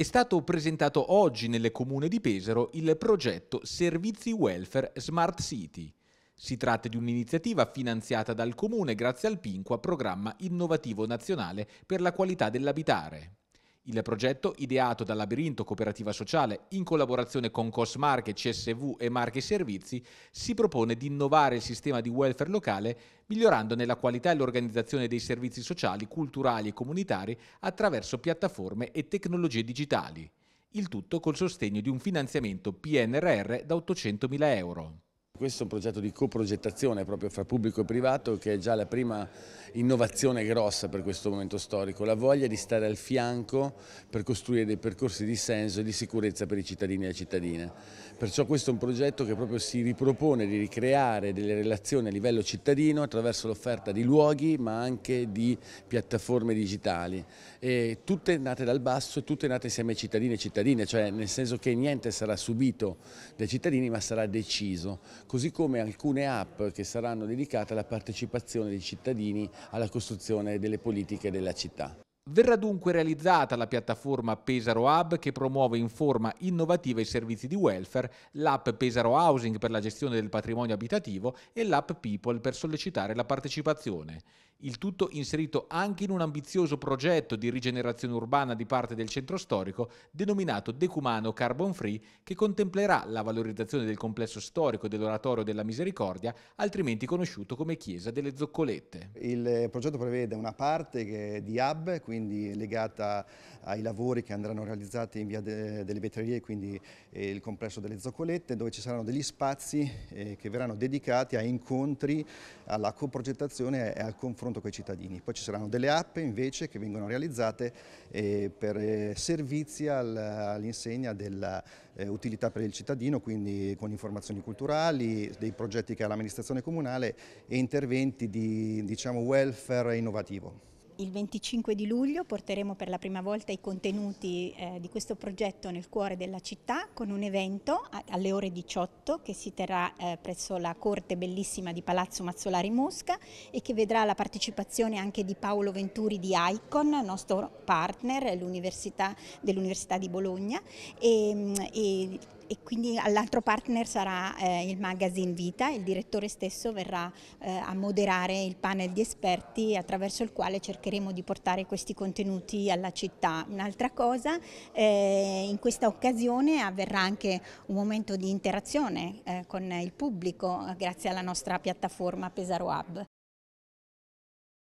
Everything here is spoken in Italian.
È stato presentato oggi nel comune di Pesaro il progetto Servizi Welfare Smart City. Si tratta di un'iniziativa finanziata dal comune grazie al PINQUA, programma innovativo nazionale per la qualità dell'abitare. Il progetto, ideato da Labirinto Cooperativa Sociale in collaborazione con Cosmarche, CSV e Marche Servizi, si propone di innovare il sistema di welfare locale migliorandone la qualità e l'organizzazione dei servizi sociali, culturali e comunitari attraverso piattaforme e tecnologie digitali. Il tutto col sostegno di un finanziamento PNRR da 800.000 euro. Questo è un progetto di coprogettazione proprio fra pubblico e privato che è già la prima innovazione grossa per questo momento storico, la voglia di stare al fianco per costruire dei percorsi di senso e di sicurezza per i cittadini e le cittadine. Perciò questo è un progetto che proprio si ripropone di ricreare delle relazioni a livello cittadino attraverso l'offerta di luoghi ma anche di piattaforme digitali. E tutte nate dal basso, tutte nate insieme ai cittadini e cittadine, cioè nel senso che niente sarà subito dai cittadini ma sarà deciso così come alcune app che saranno dedicate alla partecipazione dei cittadini alla costruzione delle politiche della città. Verrà dunque realizzata la piattaforma Pesaro Hub che promuove in forma innovativa i servizi di welfare, l'app Pesaro Housing per la gestione del patrimonio abitativo e l'app People per sollecitare la partecipazione. Il tutto inserito anche in un ambizioso progetto di rigenerazione urbana di parte del centro storico denominato Decumano Carbon Free che contemplerà la valorizzazione del complesso storico dell'Oratorio della Misericordia, altrimenti conosciuto come Chiesa delle Zoccolette. Il progetto prevede una parte di hub, quindi quindi legata ai lavori che andranno realizzati in via de, delle vetrerie, quindi eh, il complesso delle zoccolette, dove ci saranno degli spazi eh, che verranno dedicati a incontri, alla coprogettazione e al confronto con i cittadini. Poi ci saranno delle app invece che vengono realizzate eh, per eh, servizi al, all'insegna dell'utilità eh, per il cittadino, quindi con informazioni culturali, dei progetti che ha l'amministrazione comunale e interventi di diciamo, welfare innovativo. Il 25 di luglio porteremo per la prima volta i contenuti eh, di questo progetto nel cuore della città con un evento a, alle ore 18 che si terrà eh, presso la corte bellissima di Palazzo Mazzolari Mosca e che vedrà la partecipazione anche di Paolo Venturi di ICON, nostro partner dell'Università dell di Bologna e, mm, e e quindi l'altro partner sarà eh, il magazine Vita, il direttore stesso verrà eh, a moderare il panel di esperti attraverso il quale cercheremo di portare questi contenuti alla città. Un'altra cosa, eh, in questa occasione avverrà anche un momento di interazione eh, con il pubblico eh, grazie alla nostra piattaforma Pesaro Hub.